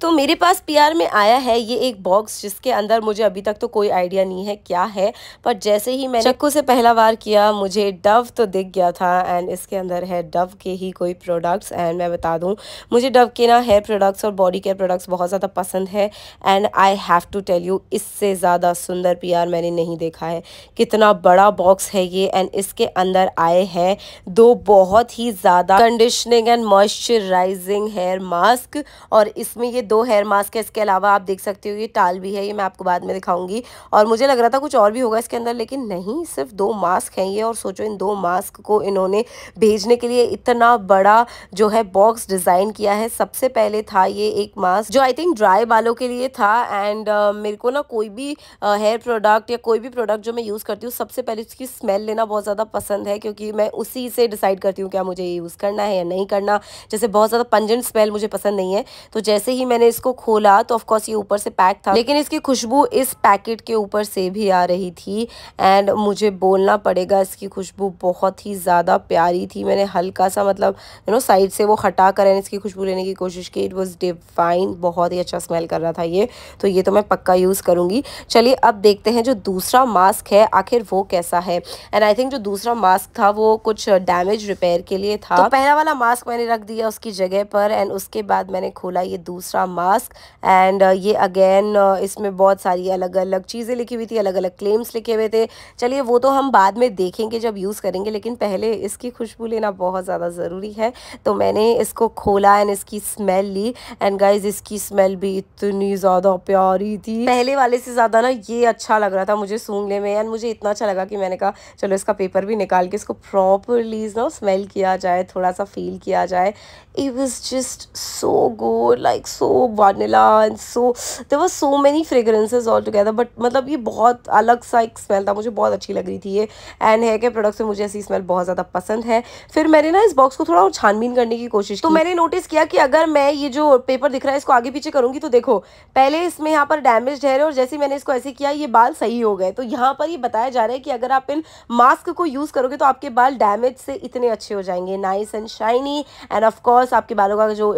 तो मेरे पास पीआर में आया है ये एक बॉक्स जिसके अंदर मुझे अभी तक तो कोई आइडिया नहीं है क्या है पर जैसे ही मैंने चक्कू से पहला बार किया मुझे डव तो दिख गया था एंड इसके अंदर है डव के ही कोई प्रोडक्ट्स एंड मैं बता दूँ मुझे डव के ना हेयर प्रोडक्ट्स और बॉडी केयर प्रोडक्ट्स बहुत ज़्यादा पसंद है and I have to tell you इससे ज़्यादा सुंदर पी मैंने नहीं देखा है कितना बड़ा बॉक्स है ये एंड इसके अंदर आए हैं दो बहुत ही ज़्यादा conditioning and moisturizing hair mask और इसमें ये दो हेयर मास्क है इसके अलावा आप देख सकते हो ये टाल भी है ये मैं आपको बाद में दिखाऊंगी और मुझे लग रहा था कुछ और भी होगा इसके अंदर लेकिन नहीं सिर्फ दो मास्क हैं ये और सोचो इन दो मास्क को इन्होंने भेजने के लिए इतना बड़ा जो है बॉक्स डिज़ाइन किया है सबसे पहले था ये एक मास्क जो आई थिंक ड्राई बालों के लिए था एंड uh, मेरे को ना कोई भी हेयर uh, प्रोडक्ट या कोई भी प्रोडक्ट जो मैं यूज़ करती हूँ सबसे पहले उसकी स्मेल लेना बहुत ज़्यादा पसंद है क्योंकि मैं उसी से डिसाइड करती हूँ क्या मुझे यूज़ करना है या नहीं करना जैसे बहुत ज़्यादा पंजेंट स्मेल मुझे पसंद नहीं है तो जैसे ही मैं मैंने इसको खोला तो ऑफकोर्स ये ऊपर से पैक था लेकिन इसकी खुशबू इस पैकेट के ऊपर से भी आ रही थी एंड मुझे बोलना पड़ेगा इसकी खुशबू बहुत ही ज़्यादा प्यारी थी मैंने हल्का सा मतलब यू नो साइड से वो हटा कर इसकी खुशबू लेने की कोशिश की इट वॉज़ डिफाइन बहुत ही अच्छा स्मेल कर रहा था ये तो ये तो मैं पक्का यूज़ करूँगी चलिए अब देखते हैं जो दूसरा मास्क है आखिर वो कैसा है एंड आई थिंक जो दूसरा मास्क था वो कुछ डैमेज रिपेयर के लिए था तो पहला वाला मास्क मैंने रख दिया उसकी जगह पर एंड उसके बाद मैंने खोला ये दूसरा मास्क एंड uh, ये अगेन uh, इसमें बहुत सारी अलग अलग चीज़ें लिखी हुई थी अलग अलग क्लेम्स लिखे हुए थे चलिए वो तो हम बाद में देखेंगे जब यूज़ करेंगे लेकिन पहले इसकी खुशबू लेना बहुत ज़्यादा ज़रूरी है तो मैंने इसको खोला एंड इसकी स्मेल ली एंड गाइज इसकी स्मेल भी इतनी ज़्यादा प्यारी थी पहले वाले से ज़्यादा ना ये अच्छा लग रहा था मुझे सूंघने में एंड मुझे इतना अच्छा लगा कि मैंने कहा चलो इसका पेपर भी निकाल के इसको प्रॉपरली ना स्मेल किया जाए थोड़ा सा फील किया जाए it was just so good like so vanilla and so there were so many fragrances all together but मतलब ये बहुत अलग सा एक स्मेल था मुझे बहुत अच्छी लग रही थी ये एंड है के प्रोडक्ट से मुझे ऐसी स्मेल बहुत ज़्यादा पसंद है फिर मैंने ना इस बॉक्स को थोड़ा छानबीन करने की कोशिश तो मैंने नोटिस किया कि अगर मैं ये जो पेपर दिख रहा है इसको आगे पीछे करूँगी तो देखो पहले इसमें यहाँ पर डैमेज है और जैसे मैंने इसको ऐसे किया ये बाल सही हो गए तो यहाँ पर ये बताया जा रहा है कि अगर आप इन मास्क को यूज़ करोगे तो आपके बाल डैमेज से इतने अच्छे हो जाएंगे nice and shiny and of course आपके बालों का जो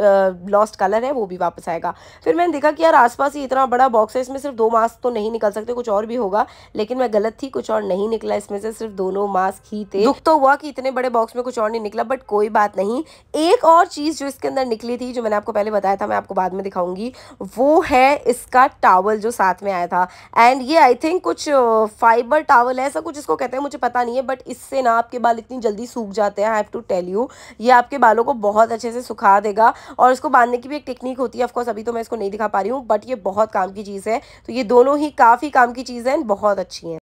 लॉस्ट कलर है वो भी वापस आएगा फिर मैंने देखा कि यार आसपास ही इतना बड़ा बॉक्स है इसमें सिर्फ दो मास्क तो नहीं निकल सकते कुछ और भी होगा लेकिन मैं गलत थी कुछ और नहीं निकला इसमें से सिर्फ दोनों मास्क ही थे दुख तो हुआ कि इतने बड़े बॉक्स में कुछ और नहीं निकला बट कोई बात नहीं एक और चीज़ जो इसके अंदर निकली थी जो मैंने आपको पहले बताया था मैं आपको बाद में दिखाऊंगी वो है इसका टावल जो साथ में आया था एंड ये आई थिंक कुछ फाइबर टावल है ऐसा कुछ इसको कहते हैं मुझे पता नहीं है बट इससे ना आपके बाल इतनी जल्दी सूख जाते हैं I have to tell you ये आपके बालों को बहुत अच्छे से सुखा देगा और इसको बांधने की भी एक टेक्निक होती है ऑफकोर्स ऑफकोर्स अभी तो मैं इसको नहीं दिखा पा रही हूँ बट ये बहुत काम की चीज़ है तो ये दोनों ही काफ़ी काम की चीज़ें बहुत अच्छी हैं